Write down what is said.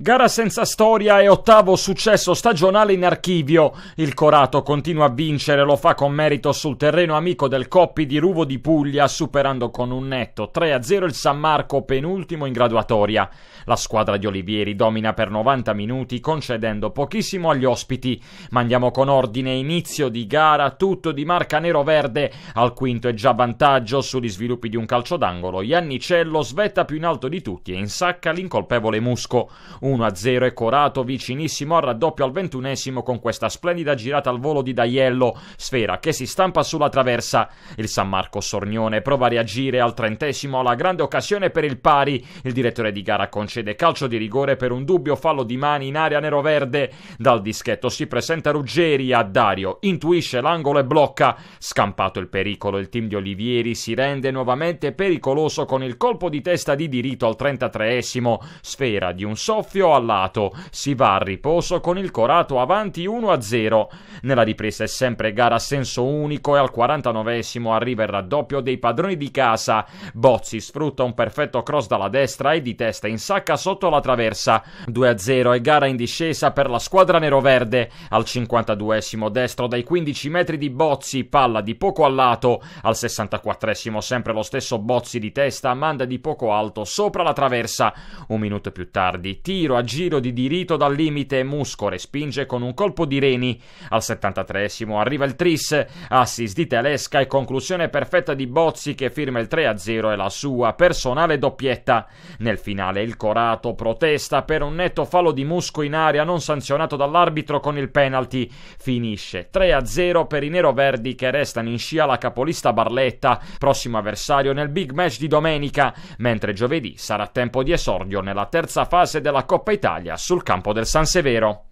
Gara senza storia e ottavo successo stagionale in archivio. Il Corato continua a vincere, lo fa con merito sul terreno amico del Coppi di Ruvo di Puglia, superando con un netto 3-0 il San Marco, penultimo in graduatoria. La squadra di Olivieri domina per 90 minuti, concedendo pochissimo agli ospiti. Ma andiamo con ordine, inizio di gara, tutto di marca nero-verde. Al quinto è già vantaggio sugli sviluppi di un calcio d'angolo. Iannicello svetta più in alto di tutti e insacca l'incolpevole Musco 1-0 e Corato vicinissimo al raddoppio al ventunesimo con questa splendida girata al volo di Daiello, sfera che si stampa sulla traversa. Il San Marco Sornione prova a reagire al trentesimo alla grande occasione per il pari. Il direttore di gara concede calcio di rigore per un dubbio fallo di mani in area neroverde. Dal dischetto si presenta Ruggeri a Dario, intuisce l'angolo e blocca. Scampato il pericolo, il team di Olivieri si rende nuovamente pericoloso con il colpo di testa di diritto al 33esimo, sfera di un soft soffio al lato. Si va a riposo con il Corato avanti 1-0. Nella ripresa è sempre gara a senso unico e al 49esimo arriva il raddoppio dei padroni di casa. Bozzi sfrutta un perfetto cross dalla destra e di testa in sacca sotto la traversa. 2-0 e gara in discesa per la squadra neroverde. Al 52esimo destro dai 15 metri di Bozzi, palla di poco al lato. Al 64esimo sempre lo stesso Bozzi di testa, manda di poco alto sopra la traversa. Un minuto più tardi, tiro tiro a giro di diritto dal limite, Musco respinge con un colpo di Reni. Al 73 arriva il tris, assist di Telesca e conclusione perfetta di Bozzi che firma il 3-0 e la sua personale doppietta. Nel finale il Corato protesta per un netto fallo di Musco in aria non sanzionato dall'arbitro con il penalty. Finisce 3-0 per i neroverdi che restano in scia alla capolista Barletta, prossimo avversario nel big match di domenica, mentre giovedì sarà tempo di esordio nella terza fase della Coppa Italia sul campo del San Severo.